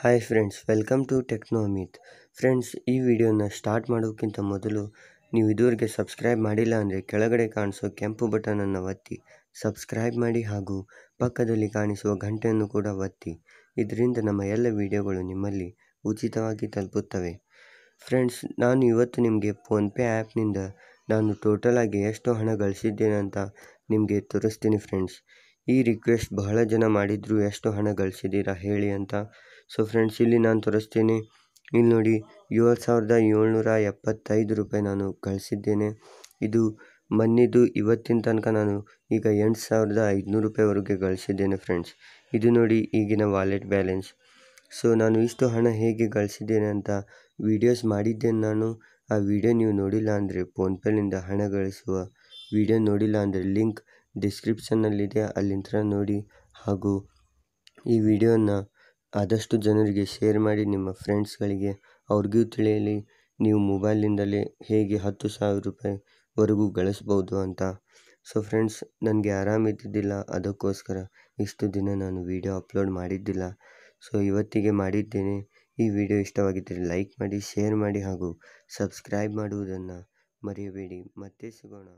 hi friends welcome to Technomith friends ಈ ವಿಡಿಯೋನ start ಮಾಡೋಕ್ಕಿಂತ ಮೊದಲು ನೀವು ಇದುವರೆಗೆ ಸಬ್ಸ್ಕ್ರೈಬ್ ಮಾಡಿಲ್ಲ ಅಂದರೆ ಕೆಳಗಡೆ ಕಾಣಿಸೋ ಕೆಂಪು ಬಟನನ್ನು ಒತ್ತಿ ಸಬ್ಸ್ಕ್ರೈಬ್ ಮಾಡಿ ಹಾಗೂ ಪಕ್ಕದಲ್ಲಿ ಕಾಣಿಸುವ ಗಂಟೆಯನ್ನು ಕೂಡ ಒತ್ತಿ ಇದರಿಂದ ನಮ್ಮ ಎಲ್ಲ ವಿಡಿಯೋಗಳು ನಿಮ್ಮಲ್ಲಿ ಉಚಿತವಾಗಿ ತಲುಪುತ್ತವೆ ಫ್ರೆಂಡ್ಸ್ ನಾನು ಇವತ್ತು ನಿಮಗೆ ಫೋನ್ಪೇ ಆ್ಯಪ್ನಿಂದ ನಾನು ಟೋಟಲಾಗಿ ಎಷ್ಟು ಹಣ ಗಳಿಸಿದ್ದೇನೆ ಅಂತ ನಿಮಗೆ ತೋರಿಸ್ತೀನಿ ಫ್ರೆಂಡ್ಸ್ ಈ ರಿಕ್ವೆಸ್ಟ್ ಬಹಳ ಜನ ಮಾಡಿದ್ರು ಎಷ್ಟು ಹಣ ಗಳಿಸಿದ್ದೀರಾ ಹೇಳಿ ಅಂತ ಸೊ ಫ್ರೆಂಡ್ಸ್ ಇಲ್ಲಿ ನಾನು ತೋರಿಸ್ತೀನಿ ಇಲ್ಲಿ ನೋಡಿ ಏಳು ಸಾವಿರದ ಏಳ್ನೂರ ಎಪ್ಪತ್ತೈದು ರೂಪಾಯಿ ನಾನು ಗಳಿಸಿದ್ದೇನೆ ಇದು ಮನ್ನಿದ್ದು ಇವತ್ತಿನ ತನಕ ನಾನು ಈಗ ಎಂಟು ಸಾವಿರದ ಐದುನೂರು ರೂಪಾಯಿವರೆಗೆ ಗಳಿಸಿದ್ದೇನೆ ಫ್ರೆಂಡ್ಸ್ ಇದು ನೋಡಿ ಈಗಿನ ವಾಲೆಟ್ ಬ್ಯಾಲೆನ್ಸ್ ಸೊ ನಾನು ಇಷ್ಟು ಹಣ ಹೇಗೆ ಗಳಿಸಿದ್ದೇನೆ ಅಂತ ವೀಡಿಯೋಸ್ ಮಾಡಿದ್ದೇನೆ ನಾನು ಆ ವಿಡಿಯೋ ನೀವು ನೋಡಿಲ್ಲ ಅಂದರೆ ಫೋನ್ಪೇಲಿಂದ ಹಣ ಗಳಿಸುವ ವಿಡಿಯೋ ನೋಡಿಲ್ಲ ಅಂದರೆ ಲಿಂಕ್ ಡಿಸ್ಕ್ರಿಪ್ಷನ್ನಲ್ಲಿದೆ ಅಲ್ಲಿಂದ ನೋಡಿ ಹಾಗೂ ಈ ವಿಡಿಯೋನ ಆದಷ್ಟು ಜನರಿಗೆ ಶೇರ್ ಮಾಡಿ ನಿಮ್ಮ ಫ್ರೆಂಡ್ಸ್ಗಳಿಗೆ ಅವ್ರಿಗೂ ತಿಳಿಯಲಿ ನೀವು ಮೊಬೈಲ್ನಿಂದಲೇ ಹೇಗೆ ಹತ್ತು ಸಾವಿರ ರೂಪಾಯಿವರೆಗೂ ಗಳಿಸ್ಬೋದು ಅಂತ ಸೊ ಫ್ರೆಂಡ್ಸ್ ನನಗೆ ಆರಾಮಿದ್ದಿದ್ದಿಲ್ಲ ಅದಕ್ಕೋಸ್ಕರ ಇಷ್ಟು ದಿನ ನಾನು ವಿಡಿಯೋ ಅಪ್ಲೋಡ್ ಮಾಡಿದ್ದಿಲ್ಲ ಸೊ ಇವತ್ತಿಗೆ ಮಾಡಿದ್ದೇನೆ ಈ ವಿಡಿಯೋ ಇಷ್ಟವಾಗಿದ್ದರೆ ಲೈಕ್ ಮಾಡಿ ಶೇರ್ ಮಾಡಿ ಹಾಗೂ ಸಬ್ಸ್ಕ್ರೈಬ್ ಮಾಡುವುದನ್ನು ಮರೆಯಬೇಡಿ ಮತ್ತೆ ಸಿಗೋಣ